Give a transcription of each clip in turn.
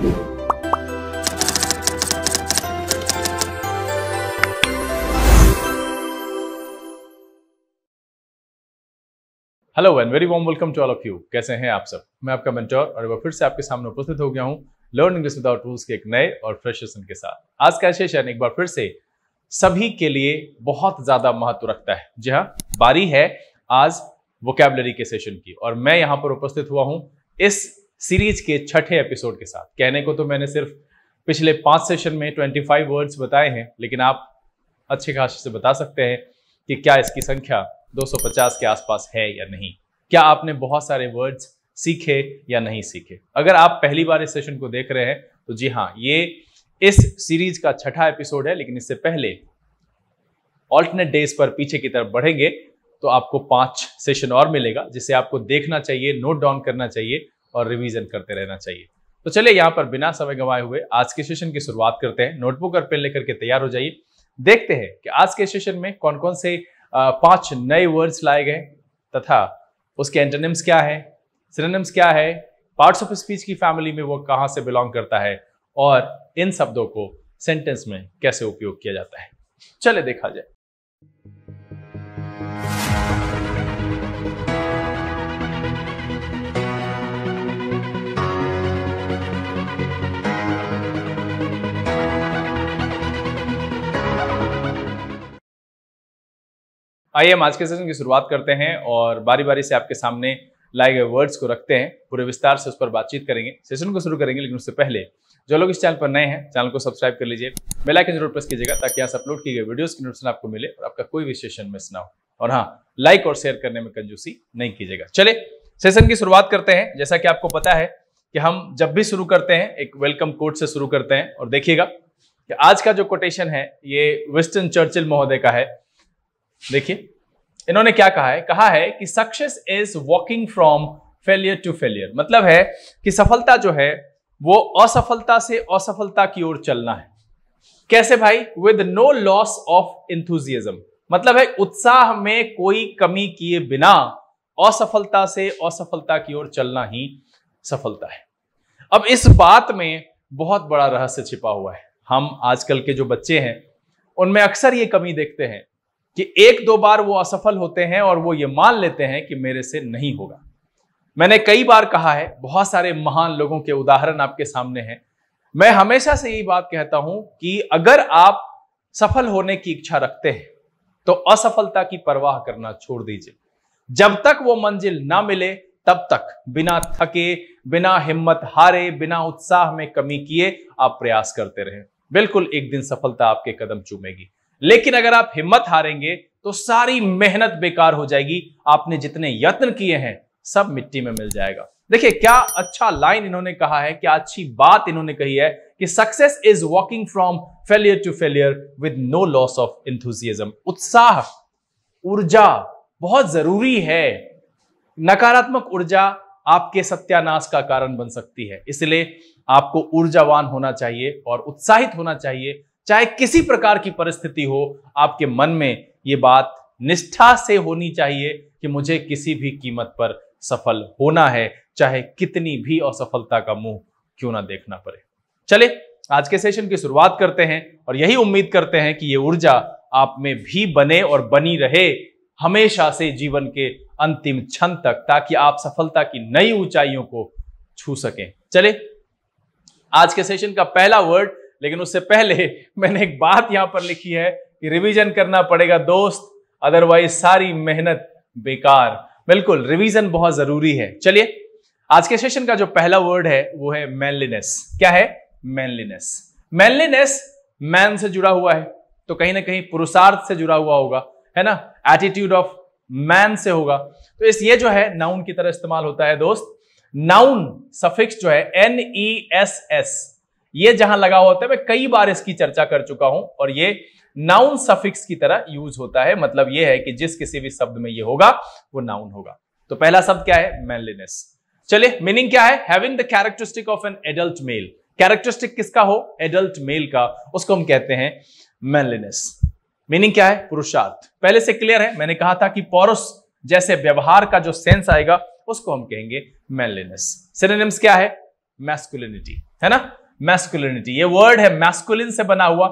Hello and very warm welcome to all of you कैसे हैं आप सब मैं आपका मेंटोर और वह फिर से आपके सामने उपस्थित हो गया हूं लर्न इंग्लिश विदाउट रूल्स के एक नए और फ्रेश सेशन के साथ आज का सेशन एक बार फिर से सभी के लिए बहुत ज्यादा महत्व रखता है जी हाँ बारी है आज वोकेबलरी के सेशन की और मैं यहाँ पर उपस्थित हुआ हूँ इस सीरीज के छठे एपिसोड के साथ कहने को तो मैंने सिर्फ पिछले पांच सेशन में 25 वर्ड्स बताए हैं लेकिन आप अच्छे खासे से बता सकते हैं कि क्या इसकी संख्या 250 के आसपास है या नहीं क्या आपने बहुत सारे वर्ड्स सीखे या नहीं सीखे अगर आप पहली बार इस सेशन को देख रहे हैं तो जी हाँ ये इस सीरीज का छठा एपिसोड है लेकिन इससे पहले ऑल्टरनेट डेज पर पीछे की तरफ बढ़ेंगे तो आपको पांच सेशन और मिलेगा जिसे आपको देखना चाहिए नोट डाउन करना चाहिए और रिवीजन करते रहना चाहिए तो चलिए यहाँ पर बिना समय गंवाए हुए आज के सेशन की शुरुआत करते हैं नोटबुक और पेन लेकर के तैयार हो जाइए देखते हैं कि आज के सेशन में कौन कौन से पांच नए वर्ड्स लाए गए तथा उसके एंटोनिम्स क्या है सिनोनिम्स क्या है पार्ट्स ऑफ स्पीच की फैमिली में वो कहाँ से बिलोंग करता है और इन शब्दों को सेंटेंस में कैसे उपयोग किया जाता है चले देखा जाए आइए हम आज के सेशन की शुरुआत करते हैं और बारी बारी से आपके सामने लाए गए वर्ड्स को रखते हैं पूरे विस्तार से उस पर बातचीत करेंगे सेशन को शुरू करेंगे लेकिन उससे पहले जो लोग इस चैनल पर नए हैं चैनल को सब्सक्राइब कर लीजिए बेल आइकन जरूर प्रेस कीजिएगा ताकि यहाँ से अपलोड की गई वीडियोज की नोटिफिकेशन आपको मिले और आपका कोई भी सेशन मिस ना हो और हाँ लाइक और शेयर करने में कंजूसी नहीं कीजिएगा चले सेशन की शुरुआत करते हैं जैसा कि आपको पता है कि हम जब भी शुरू करते हैं एक वेलकम कोट से शुरू करते हैं और देखिएगा कि आज का जो कोटेशन है ये वेस्टर्न चर्चिल महोदय का है देखिए इन्होंने क्या कहा है कहा है कि success is walking from failure to failure मतलब है कि सफलता जो है वो असफलता से असफलता की ओर चलना है कैसे भाई with no loss of enthusiasm मतलब है उत्साह में कोई कमी किए बिना असफलता से असफलता की ओर चलना ही सफलता है अब इस बात में बहुत बड़ा रहस्य छिपा हुआ है हम आजकल के जो बच्चे हैं उनमें अक्सर ये कमी देखते हैं कि एक दो बार वो असफल होते हैं और वो ये मान लेते हैं कि मेरे से नहीं होगा मैंने कई बार कहा है बहुत सारे महान लोगों के उदाहरण आपके सामने हैं मैं हमेशा से यही बात कहता हूं कि अगर आप सफल होने की इच्छा रखते हैं तो असफलता की परवाह करना छोड़ दीजिए जब तक वो मंजिल ना मिले तब तक बिना थके बिना हिम्मत हारे बिना उत्साह में कमी किए आप प्रयास करते रहें बिल्कुल एक दिन सफलता आपके कदम चूमेगी लेकिन अगर आप हिम्मत हारेंगे तो सारी मेहनत बेकार हो जाएगी आपने जितने यत्न किए हैं सब मिट्टी में मिल जाएगा देखिए क्या अच्छा लाइन इन्होंने कहा है क्या अच्छी बात इन्होंने कही है कि success is walking from failure to failure with no loss of enthusiasm उत्साह ऊर्जा बहुत जरूरी है नकारात्मक ऊर्जा आपके सत्यानाश का कारण बन सकती है इसलिए आपको ऊर्जावान होना चाहिए और उत्साहित होना चाहिए चाहे किसी प्रकार की परिस्थिति हो आपके मन में ये बात निष्ठा से होनी चाहिए कि मुझे किसी भी कीमत पर सफल होना है चाहे कितनी भी असफलता का मुंह क्यों ना देखना पड़े चले आज के सेशन की शुरुआत करते हैं और यही उम्मीद करते हैं कि ये ऊर्जा आप में भी बने और बनी रहे हमेशा से जीवन के अंतिम क्षण तक ताकि आप सफलता की नई ऊंचाइयों को छू सकें चले आज के सेशन का पहला वर्ड लेकिन उससे पहले मैंने एक बात यहां पर लिखी है कि रिवीजन करना पड़ेगा दोस्त अदरवाइज सारी मेहनत बेकार बिल्कुल रिवीजन बहुत जरूरी है चलिए आज के सेशन का जो पहला वर्ड है वो है मैनलीनेस क्या है मैनलीनेस मैनलीनेस मैन से जुड़ा हुआ है तो कहीं ना कहीं पुरुषार्थ से जुड़ा हुआ होगा है ना एटीट्यूड ऑफ मैन से होगा तो इस ये जो है नाउन की तरह इस्तेमाल होता है दोस्त नाउन सफिक्स जो है एन ई एस एस ये जहां लगा होता है मैं कई बार इसकी चर्चा कर चुका हूं और ये नाउन सफिक्स की तरह यूज होता है मतलब ये है कि जिस किसी भी शब्द में ये होगा वो नाउन होगा तो पहला शब्द क्या है मैनलीनेस चलिए मीनिंग क्या है having the characteristic of an adult male characteristic किसका हो एडल्ट मेल का उसको हम कहते हैं मैनलीनेस मीनिंग क्या है पुरुषार्थ पहले से क्लियर है मैंने कहा था कि पौरुष जैसे व्यवहार का जो सेंस आएगा उसको हम कहेंगे मैनलीनेस सिनेनिम्स क्या है मैस्कुलिनिटी है ना मैस्कुलिनिटी ये वर्ड है मैस्कुलिन से बना हुआ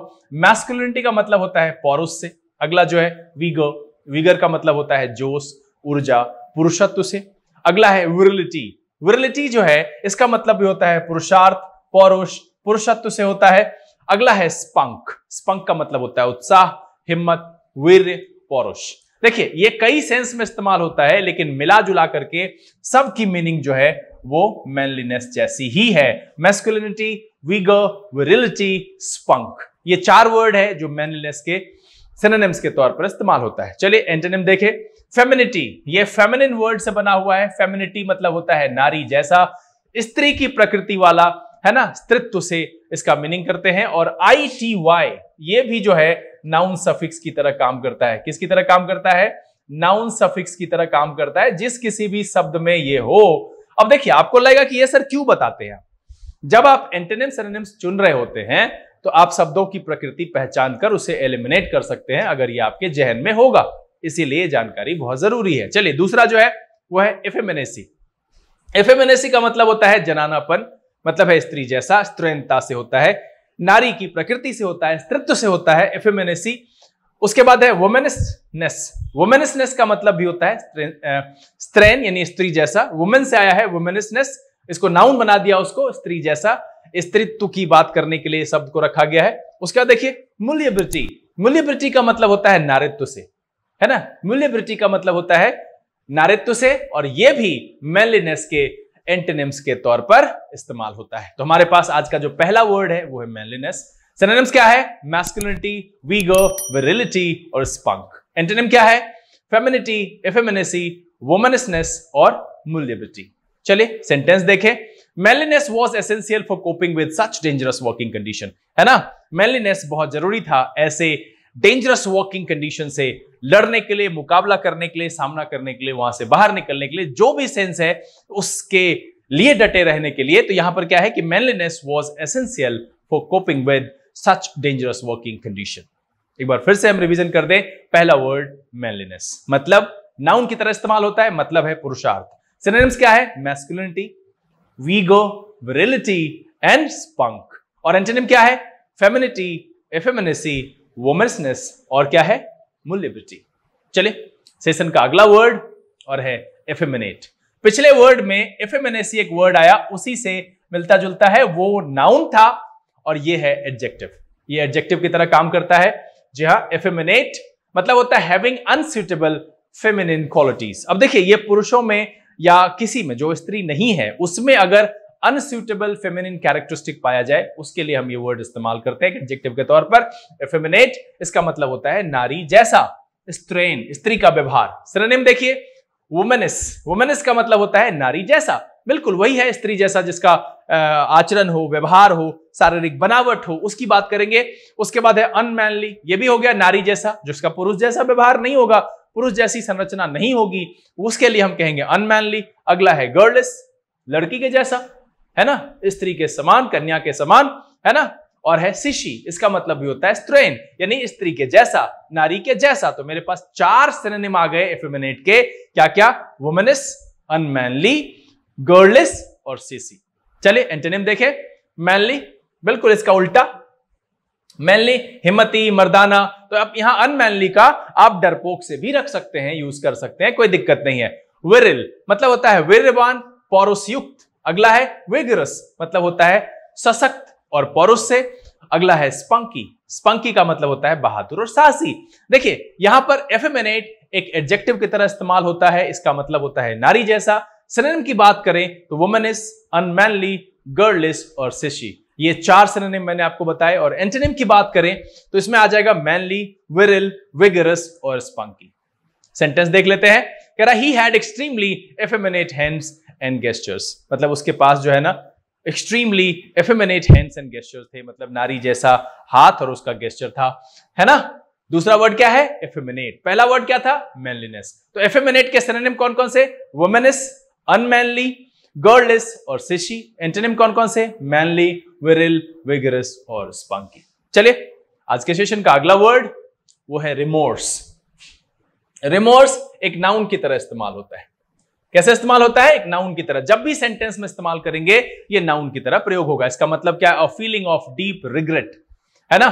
मैस्कुलिनिटी का मतलब होता है पौरुष से अगला जो है वीगर विगर का मतलब होता है जोश ऊर्जा पुरुषत्व से अगला है विरलिटी विरलिटी जो है इसका मतलब भी होता है पुरुषार्थ पौरुष पुरुषत्व से होता है अगला है स्पंक स्पंक का मतलब होता है उत्साह हिम्मत वीर पौरुष देखिए ये कई सेंस में इस्तेमाल होता है लेकिन मिला जुला करके सबकी मीनिंग जो है वो मैनलीनेस जैसी ही है मेस्कुलिनिटी वीगर विरिलिटी स्पंक ये चार वर्ड है जो मैनलीनेस के सिनोनिम्स के तौर पर इस्तेमाल होता है चलिए एंटेनिम देखे फेमिनिटी ये फेमिनिन वर्ड से बना हुआ है फेमिनिटी मतलब होता है नारी जैसा स्त्री की प्रकृति वाला है ना स्त्रित्व से इसका मीनिंग करते हैं और आई टी वाई ये भी जो है नाउन सफिक्स की तरह काम करता है किसकी तरह काम करता है नाउन सफिक्स की तरह काम करता है जिस किसी भी शब्द में ये हो अब देखिए आपको लगेगा कि ये सर क्यों बताते हैं जब आप एंटेनिम सेरोनिम्स चुन रहे होते हैं तो आप शब्दों की प्रकृति पहचान कर उसे एलिमिनेट कर सकते हैं अगर ये आपके जहन में होगा इसीलिए जानकारी बहुत जरूरी है चलिए दूसरा जो है वह है एफेमेनेसी एफेमेनेसी का मतलब होता है जनानापन मतलब है स्त्री जैसा स्त्रता से होता है नारी की प्रकृति से होता है स्त्रित्व से होता है एफेमेनेसी उसके बाद है वोमेनिसनेस वोमेनसनेस का मतलब भी होता है स्त्रेन यानी स्त्री जैसा वुमेन से आया है वुमेनिसनेस इसको नाउन बना दिया उसको स्त्री जैसा स्त्रित्व की बात करने के लिए शब्द को रखा गया है उसके बाद देखिए मूल्य वृत्ति मूल्य वृत्ति का मतलब होता है नारित्व से है ना मूल्य वृत्ति का मतलब होता है नारित्व से और यह भी मेलिनेस के एंटेनिम्स के तौर पर इस्तेमाल होता है तो हमारे पास आज का जो पहला वर्ड है वो है मेलिनेस सेनोनिम्स क्या है मैस्कुलिनिटी वीगो विरिलिटी और स्पंक एंटेनिम क्या है फेमिनिटी एफेमिनेसी वोमेनसनेस और मूल्यवृत्ति चलिए सेंटेंस देखें manliness was essential for coping with such dangerous working condition है ना मेलिनेस बहुत जरूरी था ऐसे डेंजरस वर्किंग कंडीशन से लड़ने के लिए मुकाबला करने के लिए सामना करने के लिए वहां से बाहर निकलने के लिए जो भी सेंस है उसके लिए डटे रहने के लिए तो यहां पर क्या है कि manliness was essential for coping with such dangerous working condition एक बार फिर से हम रिविजन कर दें पहला वर्ड मेनलीनेस मतलब नाउन की तरह इस्तेमाल होता है मतलब है पुरुषार्थ सिनेम्स क्या है masculinity vigour virility and spunk और एंटेनिम क्या है फेमिनिटी एफेमिनेसी वोमेसनेस और क्या है मुलिबिटी चलिए सेशन का अगला वर्ड और है एफेमिनेट पिछले वर्ड में एफेमिनेसी एक वर्ड आया उसी से मिलता जुलता है वो नाउन था और ये है एडजेक्टिव ये एडजेक्टिव की तरह काम करता है जी हाँ एफेमिनेट मतलब होता है हैविंग अनसुटेबल फेमिनिन क्वालिटीज अब देखिए ये पुरुषों में या किसी में जो स्त्री नहीं है उसमें अगर अनस्यूटेबल फेमिनिन कैरेक्टरिस्टिक पाया जाए उसके लिए हम ये वर्ड इस्तेमाल करते हैं एडजेक्टिव के तौर पर फेमिनेट इसका मतलब होता है नारी जैसा स्त्रेन स्त्री का व्यवहार सिरोनिम देखिए वुमेनिस वुमेनिस का मतलब होता है नारी जैसा बिल्कुल वही है स्त्री जैसा जिसका आचरण हो व्यवहार हो शारीरिक बनावट हो उसकी बात करेंगे उसके बाद है अनमैनली ये भी हो गया नारी जैसा जिसका पुरुष जैसा व्यवहार नहीं होगा पुरुष जैसी संरचना नहीं होगी उसके लिए हम कहेंगे अनमैनली अगला है गर्लिस लड़की के जैसा है ना स्त्री के समान कन्या के समान है ना और है शिशि इसका मतलब भी होता है स्त्रेन यानी स्त्री के जैसा नारी के जैसा तो मेरे पास चार सिनेम आ गए एफिमिनेट के क्या क्या वुमेनिस अनमैनली गर्लिस और सीसी चलिए एंटेनिम देखें मैनली बिल्कुल इसका उल्टा मैनली हिम्मती मर्दाना तो आप यहां अनमैनली का आप डरपोक से भी रख सकते हैं यूज कर सकते हैं कोई दिक्कत नहीं है विरिल मतलब होता है वीरवान पौरुषयुक्त अगला है विगरस मतलब होता है सशक्त और पौरुष से अगला है स्पंकी स्पंकी का मतलब होता है बहादुर और साहसी देखिए यहां पर एफेमिनेट एक एडजेक्टिव की तरह इस्तेमाल होता है इसका मतलब होता है नारी जैसा सिनेम की बात करें तो इज अनमैनली गर्लिस और सिशी ये चार सिनोनिम मैंने आपको बताए और एंटोनिम की बात करें तो इसमें आ जाएगा मैनली विरल विगरस और स्पंकी सेंटेंस देख लेते हैं कह रहा he had extremely effeminate hands and gestures मतलब उसके पास जो है ना extremely effeminate hands and gestures थे मतलब नारी जैसा हाथ और उसका गेस्टर था है ना दूसरा वर्ड क्या है एफेमिनेट पहला वर्ड क्या था मैनलीनेस तो एफेमिनेट के सिनोनिम कौन कौन से वुमेनिस अनमैनली गर्लिस और सिशी एंटेनिम कौन कौन से मैनली विरिल विगरस और स्पंकी चलिए आज के सेशन का अगला वर्ड वो है रिमोर्स रिमोर्स एक नाउन की तरह इस्तेमाल होता है कैसे इस्तेमाल होता है एक नाउन की तरह जब भी सेंटेंस में इस्तेमाल करेंगे ये नाउन की तरह प्रयोग होगा इसका मतलब क्या है फीलिंग ऑफ डीप रिग्रेट है ना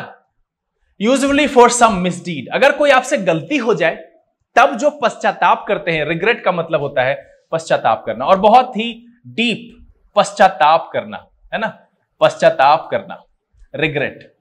यूजली फॉर सम मिसडीड अगर कोई आपसे गलती हो जाए तब जो पश्चाताप करते हैं रिग्रेट का मतलब होता है पश्चाताप करना और बहुत ही डीप पश्चाताप करना है ना पश्चाताप करना रिग्रेट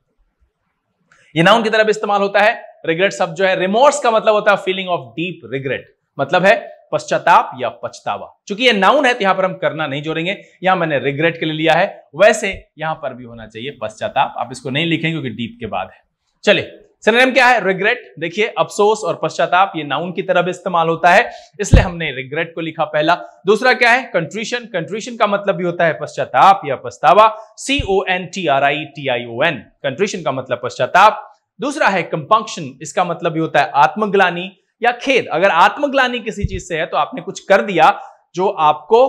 ये नाउन की तरफ इस्तेमाल होता है रिग्रेट शब्द जो है रिमोर्स का मतलब होता है फीलिंग ऑफ डीप रिग्रेट मतलब है पश्चाताप या पछतावा चूंकि ये नाउन है तो यहां पर हम करना नहीं जोड़ेंगे यहां मैंने रिग्रेट के लिए लिया है वैसे यहां पर भी होना चाहिए पश्चाताप आप इसको नहीं लिखेंगे क्योंकि डीप के बाद है चलिए सिनेम क्या है रिग्रेट देखिए अफसोस और पश्चाताप ये नाउन की तरह इस्तेमाल होता है इसलिए हमने रिग्रेट को लिखा पहला दूसरा क्या है कंट्रीशन कंट्रीशन का मतलब भी होता है पश्चाताप या पछतावा C O N T R I T I O N contrition का मतलब पश्चाताप दूसरा है कंपंक्शन इसका मतलब भी होता है आत्मग्लानी या खेद अगर आत्मग्लानी किसी चीज से है तो आपने कुछ कर दिया जो आपको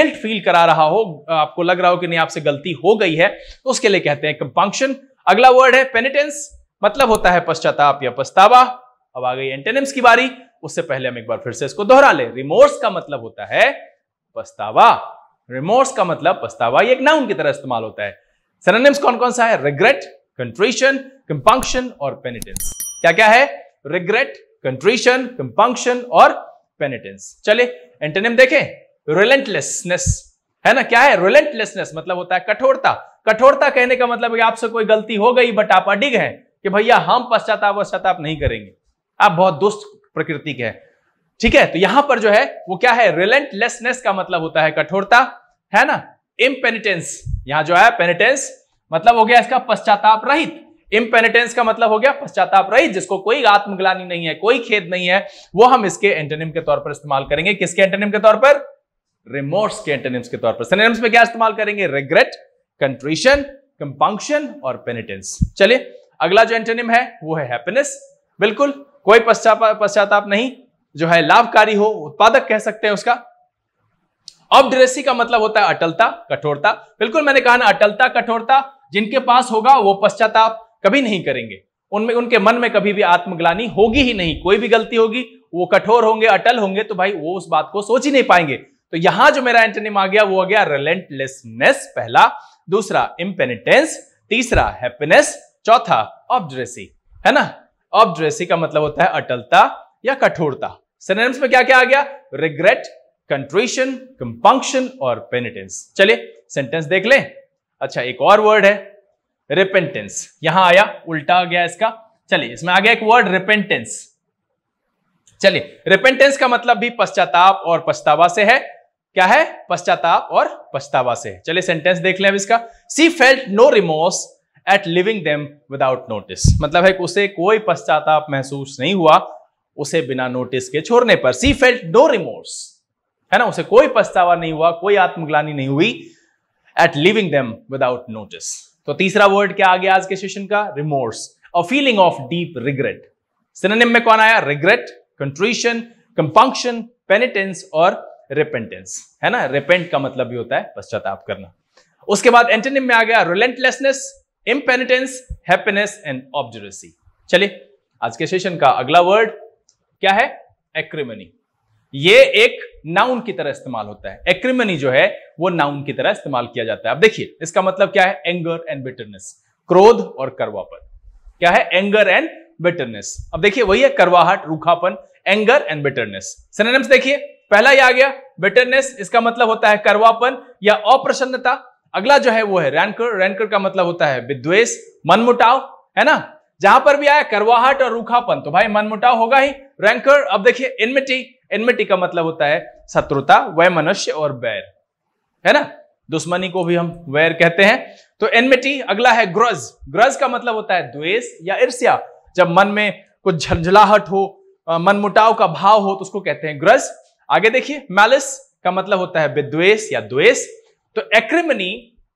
गिल्ट फील करा रहा हो आपको लग रहा हो कि नहीं आपसे गलती हो गई है तो उसके लिए कहते हैं कंपंक्शन अगला वर्ड है पेनिटेंस मतलब होता है पश्चाताप या पछतावा अब आ गई एंटेनिम्स की बारी उससे पहले हम एक बार फिर से इसको दोहरा ले रिमोर्स का मतलब होता है पछतावा रिमोर्स का मतलब पछतावा एक नाउन की तरह इस्तेमाल होता है सेनोनिम्स कौन कौन सा है रिग्रेट कंट्रीशन कंपंक्शन और पेनिटेंस क्या क्या है रिग्रेट कंट्रीशन कंपंक्शन और पेनिटेंस चले एंटेनिम देखें रिलेंटलेसनेस है ना क्या है रिलेंटलेसनेस मतलब होता है कठोरता कठोरता कहने का मतलब है आपसे कोई गलती हो गई बट आप अडिग हैं कि भैया हम पश्चाताप वश्चाताप नहीं करेंगे आप बहुत दुष्ट प्रकृति के हैं ठीक है तो यहां पर जो है वो क्या है रिलेंटलेसनेस का मतलब होता है कठोरता है ना इम्पेनिटेंस यहां जो है पेनिटेंस मतलब हो गया इसका पश्चाताप रहित इम्पेनिटेंस का मतलब हो गया पश्चाताप रहित जिसको कोई आत्मग्लानी नहीं है कोई खेद नहीं है वो हम इसके एंटेनिम के तौर पर इस्तेमाल करेंगे किसके एंटेनिम के तौर पर रिमोर्स के एंटेनिम्स के तौर पर में क्या इस्तेमाल करेंगे रिग्रेट कंट्रीशन कंपंक्शन और पेनिटेंस चलिए अगला जो एंटोनिम है वो है हैप्पीनेस बिल्कुल कोई पश्चाताप नहीं जो है लाभकारी हो उत्पादक कह सकते हैं उसका अपड्रेसी का मतलब होता है अटलता कठोरता बिल्कुल मैंने कहा ना अटलता कठोरता जिनके पास होगा वो पश्चाताप कभी नहीं करेंगे उनमें उनके मन में कभी भी आत्मग्लानी होगी ही नहीं कोई भी गलती होगी वो कठोर होंगे अटल होंगे तो भाई वो उस बात को सोच ही नहीं पाएंगे तो यहां जो मेरा एंटोनिम आ गया वो आ गया रिलेंटलेसनेस पहला दूसरा इम्पेनिटेंस तीसरा हैप्पीनेस चौथा ऑब्ड्रेसी है ना ऑब्ड्रेसी का मतलब होता है अटलता या कठोरता सिनेम्स में क्या क्या आ गया रिग्रेट कंट्रीशन कंपंक्शन और पेनिटेंस चलिए सेंटेंस देख लें अच्छा एक और वर्ड है रिपेंटेंस यहां आया उल्टा आ गया इसका चलिए इसमें आ गया एक वर्ड रिपेंटेंस चलिए रिपेंटेंस का मतलब भी पश्चाताप और पछतावा से है क्या है पश्चाताप और पछतावा से चलिए सेंटेंस देख लें अब इसका she felt no remorse at leaving them without notice मतलब है उसे कोई पश्चाताप महसूस नहीं हुआ उसे बिना नोटिस के छोड़ने पर सी फेल्ट नो रिमोर्स है ना उसे कोई पछतावा नहीं हुआ कोई आत्मग्लानी नहीं हुई at leaving them without notice तो तीसरा वर्ड क्या आ गया आज के सेशन का remorse a feeling of deep regret synonym में कौन आया रिग्रेट कंट्रीशन कंपंक्शन पेनिटेंस और रिपेंटेंस है ना रिपेंट का मतलब भी होता है पश्चाताप करना उसके बाद एंटेनिम में आ गया रिलेंटलेसनेस इम्पेनिटेंस हैप्पीनेस एंड ऑब्जरेसी चलिए आज के सेशन का अगला वर्ड क्या है एक्रिमनी ये एक नाउन की तरह इस्तेमाल होता है एक्रिमनी जो है वो नाउन की तरह इस्तेमाल किया जाता है अब देखिए इसका मतलब क्या है एंगर एंड बिटरनेस क्रोध और करवापन क्या है एंगर एंड बिटरनेस अब देखिए वही है करवाहट रूखापन एंगर एंड बिटरनेस सिनेम्स देखिए पहला ये आ गया बिटरनेस इसका मतलब होता है करवापन या अप्रसन्नता अगला जो है वो है रैनकर रैनकर का मतलब होता है विद्वेश मनमुटाव है ना जहां पर भी आया करवाहट और रूखापन तो भाई मनमुटाव होगा ही रैंकर अब देखिए इनमिटी इनमिटी का मतलब होता है शत्रुता वह मनुष्य और बैर है ना दुश्मनी को भी हम वैर कहते हैं तो एनमिटी अगला है ग्रज ग्रज का मतलब होता है द्वेष या ईर्ष्या जब मन में कुछ झलझलाहट हो मनमुटाव का भाव हो तो उसको कहते हैं ग्रज आगे देखिए मैलिस का मतलब होता है विद्वेष या द्वेष तो एक्रिमनी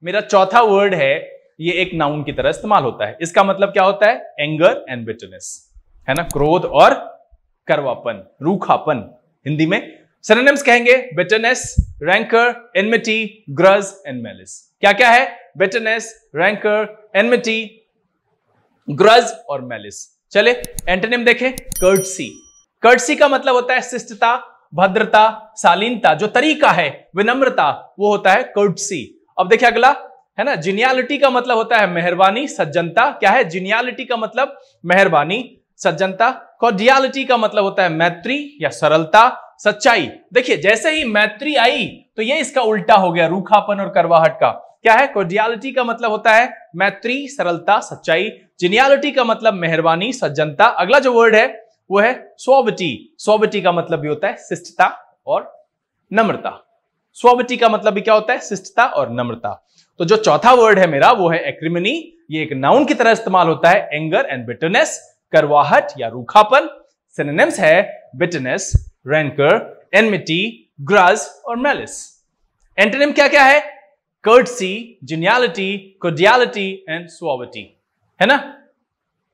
मेरा चौथा वर्ड है ये एक नाउन की तरह इस्तेमाल होता है इसका मतलब क्या होता है एंगर एंड बिटनेस है ना क्रोध और करवापन रूखापन हिंदी में सरनेम्स कहेंगे bitterness rancour enmity grudge and malice क्या क्या है बिटनेस रैंकर एनमिटी ग्रज और मेलिस चले एंटोनिम देखें कर्टसी कर्टसी का मतलब होता है शिष्टता भद्रता शालीनता जो तरीका है विनम्रता वो होता है कर्टसी अब देखिए अगला है ना जिनियालिटी का मतलब होता है मेहरबानी सज्जनता क्या है जिनियालिटी का मतलब मेहरबानी सज्जनता कॉर्डियालिटी का मतलब होता है मैत्री या सरलता सच्चाई देखिए जैसे ही मैत्री आई तो ये इसका उल्टा हो गया रूखापन और करवाहट का क्या है कॉर्डियालिटी का मतलब होता है मैत्री सरलता सच्चाई जिनियालिटी का मतलब मेहरबानी सज्जनता अगला जो वर्ड है वो है सौवटी सौवटी का मतलब भी होता है शिष्टता और नम्रता स्ववटी का मतलब भी क्या होता है शिष्टता और नम्रता तो जो चौथा वर्ड है मेरा वो है एक्रिमिनी ये एक नाउन की तरह इस्तेमाल होता है एंगर एंड बिटरनेस करवाहट या रूखापन सिनेम्स है बिटरनेस रैंकर एनमिटी ग्रज और मेलिस एंटेनिम क्या क्या है कर्टसी जिनियालिटी कोडियालिटी एंड स्वाविटी है ना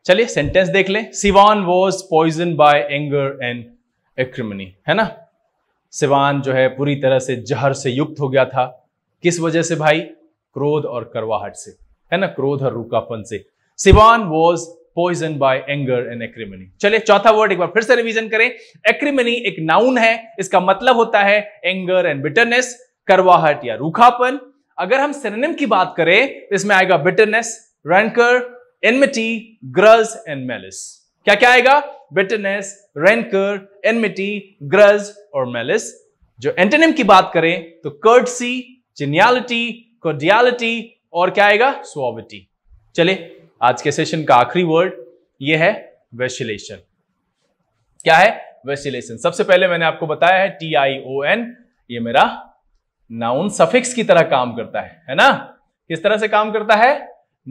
चलिए सेंटेंस देख ले Siobhan was poison by anger and acrimony है ना सिवान जो है पूरी तरह से जहर से युक्त हो गया था किस वजह से भाई क्रोध और करवाहट से है ना क्रोध और रूकापन से Siobhan was poison by anger and acrimony चलिए चौथा वर्ड एक बार फिर से रिवीजन करें एक्रिमनी एक नाउन है इसका मतलब होता है एंगर एंड बिटरनेस करवाहट या रूखापन अगर हम सिनेम की बात करें तो इसमें आएगा bitterness rancour enmity grudge and malice क्या क्या आएगा बिटनेस रेनकर एनमिटी ग्रज और मेलिस जो एंटेनिम की बात करें तो कर्टसी जिनियालिटी कोडियालिटी और क्या आएगा सोविटी चले आज के सेशन का आखिरी वर्ड ये है वेसिलेशन क्या है वेसिलेशन सबसे पहले मैंने आपको बताया है टी आई ओ एन ये मेरा नाउन सफिक्स की तरह काम करता है है ना किस तरह से काम करता है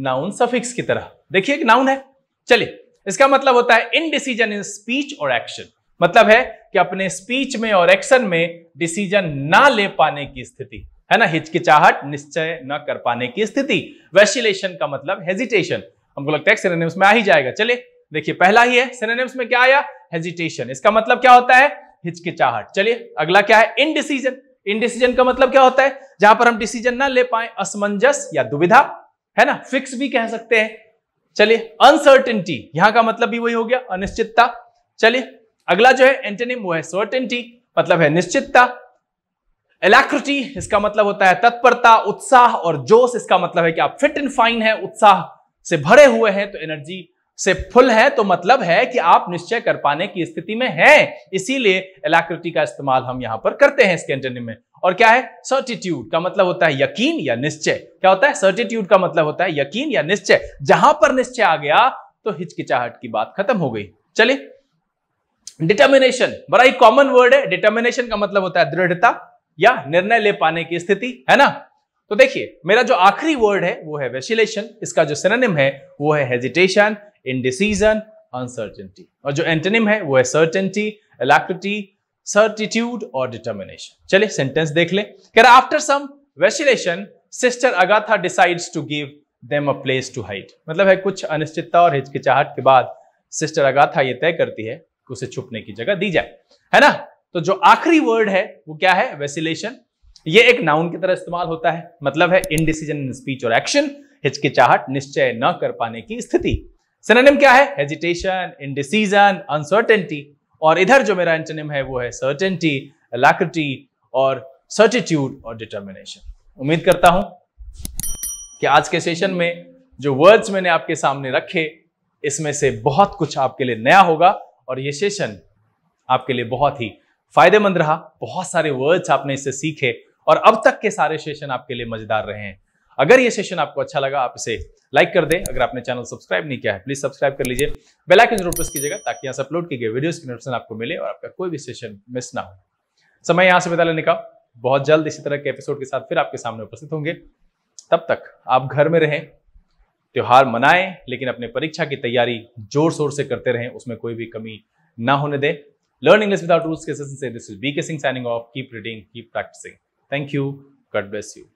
नाउन सफिक्स की तरह देखिए एक नाउन है चलिए इसका मतलब होता है इन डिसीजन इन स्पीच और एक्शन मतलब है कि अपने स्पीच में और एक्शन में डिसीजन ना ले पाने की स्थिति है ना हिचकिचाहट निश्चय न कर पाने की स्थिति वैशिलेशन का मतलब हेजिटेशन हमको लगता है सिनेम्स में आ ही जाएगा चलिए देखिए पहला ही है सिनेम्स में क्या आया हेजिटेशन इसका मतलब क्या होता है हिचकिचाहट चलिए अगला क्या है इनडिसीजन इनडिसीजन का मतलब क्या होता है जहां पर हम डिसीजन ना ले पाए असमंजस या दुविधा है ना फिक्स भी कह सकते हैं चलिए अनसर्टेनिटी यहां का मतलब भी वही हो गया अनिश्चितता चलिए अगला जो है एंटेनिम वो है सर्टेनिटी मतलब है निश्चितता एलैक्रिटी इसका मतलब होता है तत्परता उत्साह और जोश इसका मतलब है कि आप फिट एंड फाइन है उत्साह से भरे हुए हैं तो एनर्जी से फुल है तो मतलब है कि आप निश्चय कर पाने की स्थिति में हैं इसीलिए एलाक्रिटी का इस्तेमाल हम यहां पर करते हैं इसके एंटोनिम में और क्या है सर्टिट्यूड का मतलब होता है यकीन या निश्चय क्या होता है सर्टिट्यूड का मतलब होता है यकीन या निश्चय जहां पर निश्चय आ गया तो हिचकिचाहट की बात खत्म हो गई चलिए डिटर्मिनेशन बड़ा ही कॉमन वर्ड है डिटर्मिनेशन का मतलब होता है दृढ़ता या निर्णय ले पाने की स्थिति है ना तो देखिए मेरा जो आखिरी वर्ड है वो है वेसिलेशन इसका जो सिनोनिम है वो है हेजिटेशन इनडिसीजन अनसर्टेनिटी और जो एंटेनिम है वो है सर्टेनिटी एलैक्टिटी सर्टिट्यूड और डिटर्मिनेशन चलिए सेंटेंस देख ले कह रहा after some vacillation Sister Agatha decides to give them a place to hide मतलब है कुछ अनिश्चितता और हिचकिचाहट के बाद सिस्टर अगाथा ये तय करती है कि उसे छुपने की जगह दी जाए है ना तो जो आखिरी वर्ड है वो क्या है वेसिलेशन ये एक नाउन की तरह इस्तेमाल होता है मतलब है इनडिसीजन इन स्पीच और एक्शन हिचकिचाहट निश्चय न कर पाने की स्थिति सिनोनिम क्या है हेजिटेशन इनडिसीजन अनसर्टेनिटी और इधर जो मेरा एंटोनिम है वो है सर्टेनिटी अलैक्रिटी और सर्टिट्यूड और डिटर्मिनेशन उम्मीद करता हूं कि आज के सेशन में जो वर्ड्स मैंने आपके सामने रखे इसमें से बहुत कुछ आपके लिए नया होगा और ये सेशन आपके लिए बहुत ही फायदेमंद रहा बहुत सारे वर्ड्स आपने इससे सीखे और अब तक के सारे सेशन आपके लिए मजेदार रहे हैं अगर ये सेशन आपको अच्छा लगा आप इसे लाइक कर दें अगर आपने चैनल सब्सक्राइब नहीं किया है प्लीज सब्सक्राइब कर लीजिए बेल आइकन जरूर प्रेस कीजिएगा ताकि यहां से अपलोड किए गए वीडियोस की नोटिफिकेशन आपको मिले और आपका कोई भी सेशन मिस ना हो समय यहां से बिता लेने का बहुत जल्द इसी तरह के एपिसोड के साथ फिर आपके सामने उपस्थित होंगे तब तक आप घर में रहें त्यौहार मनाएं लेकिन अपने परीक्षा की तैयारी जोर शोर से करते रहें उसमें कोई भी कमी ना होने दें लर्न इंग्लिश विदाउट रूल्स के सेशन से this is B K Singh signing off keep reading keep practising Thank you. God bless you.